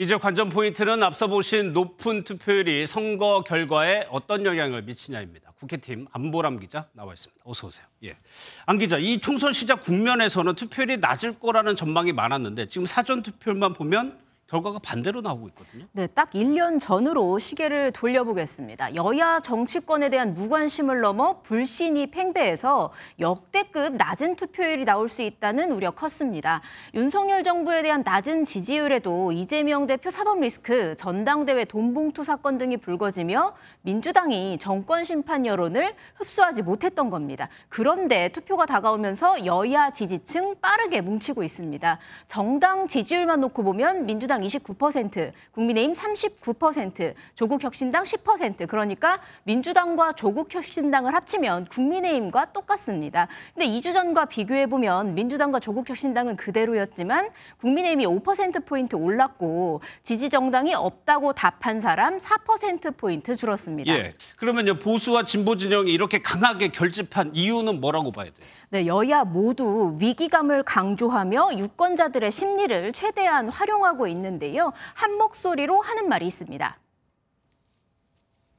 이제 관전 포인트는 앞서 보신 높은 투표율이 선거 결과에 어떤 영향을 미치냐입니다. 국회팀 안보람 기자 나와 있습니다. 어서 오세요. 예. 안 기자, 이 총선 시작 국면에서는 투표율이 낮을 거라는 전망이 많았는데 지금 사전 투표율만 보면 결과가 반대로 나오고 있거든요. 네, 딱 1년 전으로 시계를 돌려보겠습니다. 여야 정치권에 대한 무관심을 넘어 불신이 팽배해서 역대급 낮은 투표율이 나올 수 있다는 우려 컸습니다. 윤석열 정부에 대한 낮은 지지율에도 이재명 대표 사법 리스크, 전당대회 돈봉투 사건 등이 불거지며 민주당이 정권 심판 여론을 흡수하지 못했던 겁니다. 그런데 투표가 다가오면서 여야 지지층 빠르게 뭉치고 있습니다. 정당 지지율만 놓고 보면 민주당 민주당 29%, 국민의힘 39%, 조국혁신당 10% 그러니까 민주당과 조국혁신당을 합치면 국민의힘과 똑같습니다. 근데 2주 전과 비교해보면 민주당과 조국혁신당은 그대로였지만 국민의힘이 5%포인트 올랐고 지지정당이 없다고 답한 사람 4%포인트 줄었습니다. 예, 그러면 보수와 진보 진영이 이렇게 강하게 결집한 이유는 뭐라고 봐야 돼요? 네, 여야 모두 위기감을 강조하며 유권자들의 심리를 최대한 활용하고 있는 있는데요. 한 목소리로 하는 말이 있습니다.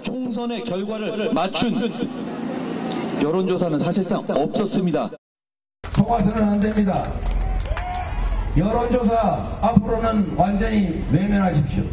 총선의 결과를 맞춘 여론조사는 사실상 없었습니다. 속아서는 안 됩니다. 여론조사 앞으로는 완전히 외면하십시오.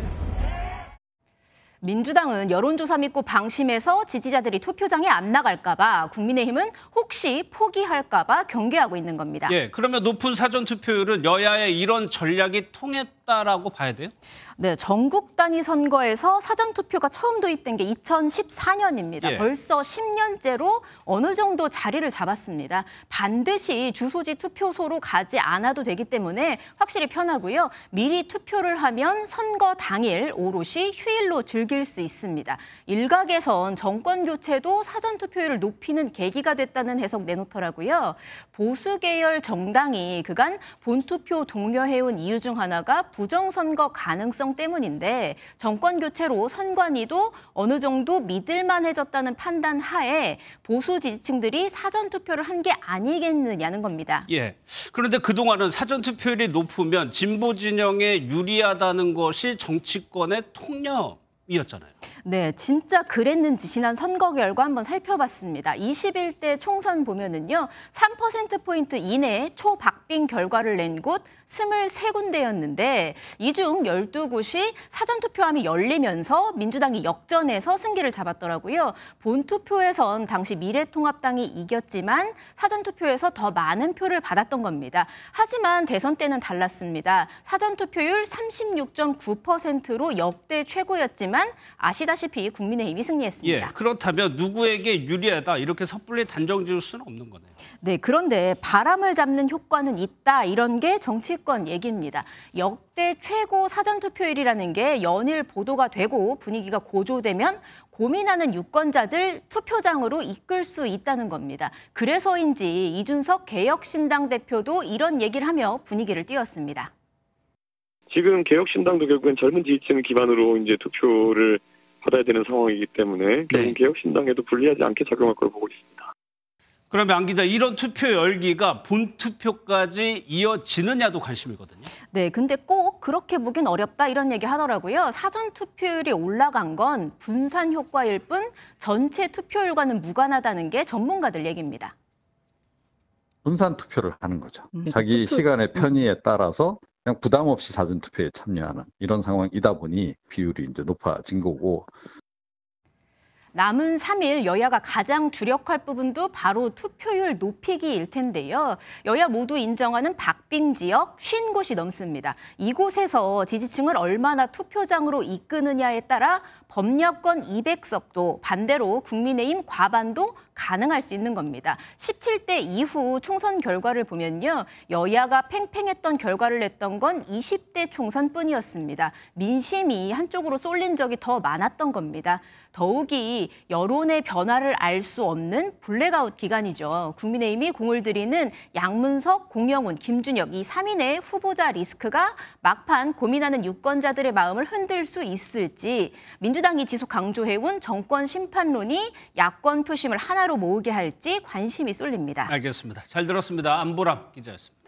민주당은 여론조사 믿고 방심해서 지지자들이 투표장에 안 나갈까봐 국민의힘은 혹시 포기할까봐 경계하고 있는 겁니다. 예, 그러면 높은 사전 투표율은 여야의 이런 전략이 통했다라고 봐야 돼요? 네, 전국 단위 선거에서 사전 투표가 처음 도입된 게 2014년입니다. 예. 벌써 10년째로 어느 정도 자리를 잡았습니다. 반드시 주소지 투표소로 가지 않아도 되기 때문에 확실히 편하고요. 미리 투표를 하면 선거 당일 오롯이 휴일로 즐 즐길 수 있습니다. 일각에선 정권 교체도 사전 투표율을 높이는 계기가 됐다는 해석 내놓더라고요. 보수 계열 정당이 그간 본투표 동려해온 이유 중 하나가 부정선거 가능성 때문인데 정권 교체로 선관위도 어느 정도 믿을만해졌다는 판단 하에 보수 지지층들이 사전 투표를 한 게 아니겠느냐는 겁니다. 예. 그런데 그동안은 사전 투표율이 높으면 진보 진영에 유리하다는 것이 정치권의 통념 이었잖아요. 네, 진짜 그랬는지 지난 선거 결과 한번 살펴봤습니다. 21대 총선 보면은요, 3%포인트 이내에 초박빙 결과를 낸 곳 23군데였는데, 이 중 12곳이 사전투표함이 열리면서 민주당이 역전해서 승기를 잡았더라고요. 본투표에선 당시 미래통합당이 이겼지만 사전투표에서 더 많은 표를 받았던 겁니다. 하지만 대선 때는 달랐습니다. 사전투표율 36.9%로 역대 최고였지만 아시다시피 보시다시피 국민의힘이 승리했습니다. 예, 그렇다면 누구에게 유리하다 이렇게 섣불리 단정 지을 수는 없는 거네요. 네, 그런데 바람을 잡는 효과는 있다 이런 게 정치권 얘기입니다. 역대 최고 사전투표율이라는 게 연일 보도가 되고 분위기가 고조되면 고민하는 유권자들 투표장으로 이끌 수 있다는 겁니다. 그래서인지 이준석 개혁신당 대표도 이런 얘기를 하며 분위기를 띄웠습니다. 지금 개혁신당도 결국엔 젊은 지지층을 기반으로 이제 투표를 받아야 되는 상황이기 때문에 결국 네. 개혁신당에도 불리하지 않게 작용할 걸 보고 있습니다. 그러면 안 기자 이런 투표 열기가 본 투표까지 이어지느냐도 관심이거든요. 네, 근데 꼭 그렇게 보긴 어렵다 이런 얘기 하더라고요. 사전 투표율이 올라간 건 분산 효과일 뿐 전체 투표율과는 무관하다는 게 전문가들 얘기입니다. 분산 투표를 하는 거죠. 음, 자기 투표. 시간의 음. 편의에 따라서 그냥 부담 없이 사전 투표에 참여하는 이런 상황이다 보니 비율이 이제 높아진 거고 남은 3일 여야가 가장 주력할 부분도 바로 투표율 높이기일 텐데요. 여야 모두 인정하는 박빙 지역 50곳이 넘습니다. 이곳에서 지지층을 얼마나 투표장으로 이끄느냐에 따라 법률권 200석도 반대로 국민의힘 과반도 가능할 수 있는 겁니다. 17대 이후 총선 결과를 보면요. 여야가 팽팽했던 결과를 냈던 건 20대 총선뿐이었습니다. 민심이 한쪽으로 쏠린 적이 더 많았던 겁니다. 더욱이 여론의 변화를 알 수 없는 블랙아웃 기간이죠. 국민의힘이 공을 들이는 양문석, 공영훈, 김준혁 이 3인의 후보자 리스크가 막판 고민하는 유권자들의 마음을 흔들 수 있을지 민주당이 지속 강조해온 정권 심판론이 야권 표심을 하나로 하나로 모으게 할지 관심이 쏠립니다. 알겠습니다. 잘 들었습니다. 안보람 기자였습니다.